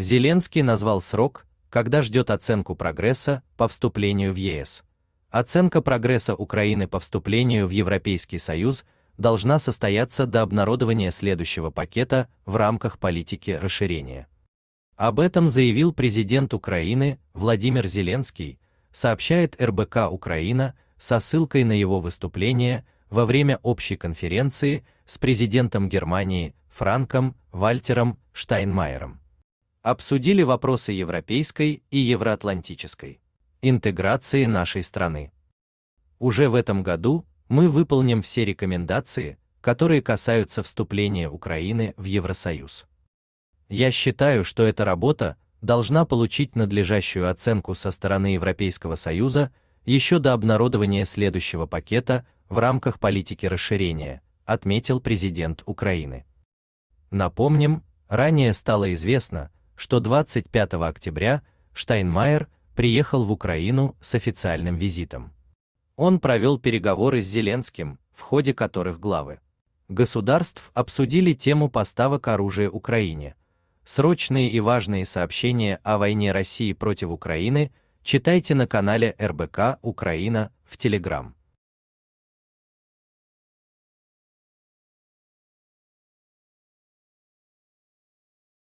Зеленский назвал срок, когда ждет оценку прогресса по вступлению в ЕС. Оценка прогресса Украины по вступлению в Европейский Союз должна состояться до обнародования следующего пакета в рамках политики расширения. Об этом заявил президент Украины Владимир Зеленский, сообщает РБК Украина со ссылкой на его выступление во время общей конференции с президентом Германии Франком Вальтером Штайнмайером обсудили вопросы европейской и евроатлантической интеграции нашей страны. Уже в этом году мы выполним все рекомендации, которые касаются вступления Украины в Евросоюз. Я считаю, что эта работа должна получить надлежащую оценку со стороны Европейского Союза еще до обнародования следующего пакета в рамках политики расширения, отметил президент Украины. Напомним, ранее стало известно, что 25 октября Штайнмайер приехал в Украину с официальным визитом. Он провел переговоры с Зеленским, в ходе которых главы государств обсудили тему поставок оружия Украине, срочные и важные сообщения о войне России против Украины читайте на канале РБК Украина в Телеграм.